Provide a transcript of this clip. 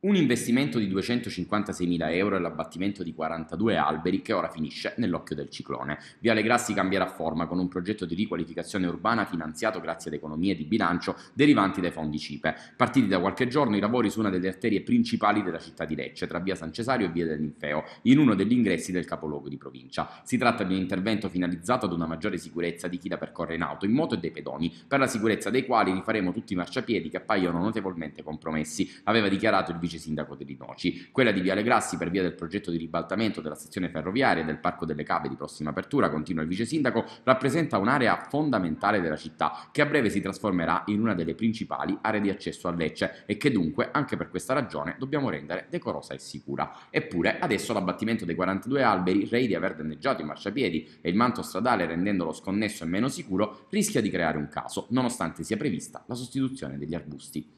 Un investimento di 256.000 euro e l'abbattimento di 42 alberi che ora finisce nell'occhio del ciclone. Viale Grassi cambierà forma con un progetto di riqualificazione urbana finanziato grazie ad economie di bilancio derivanti dai fondi CIPE. Partiti da qualche giorno i lavori su una delle arterie principali della città di Lecce, tra via San Cesario e via dell'Infeo, in uno degli ingressi del capoluogo di provincia. Si tratta di un intervento finalizzato ad una maggiore sicurezza di chi la percorre in auto, in moto e dei pedoni, per la sicurezza dei quali rifaremo tutti i marciapiedi che appaiono notevolmente compromessi, aveva dichiarato il vice sindaco di Rinoci, quella di Viale Grassi per via del progetto di ribaltamento della sezione ferroviaria e del Parco delle Cave di prossima apertura, continua il vice sindaco, rappresenta un'area fondamentale della città che a breve si trasformerà in una delle principali aree di accesso a Lecce e che dunque anche per questa ragione dobbiamo rendere decorosa e sicura. Eppure adesso l'abbattimento dei 42 alberi, rei di aver danneggiato i marciapiedi e il manto stradale rendendolo sconnesso e meno sicuro, rischia di creare un caso, nonostante sia prevista la sostituzione degli arbusti.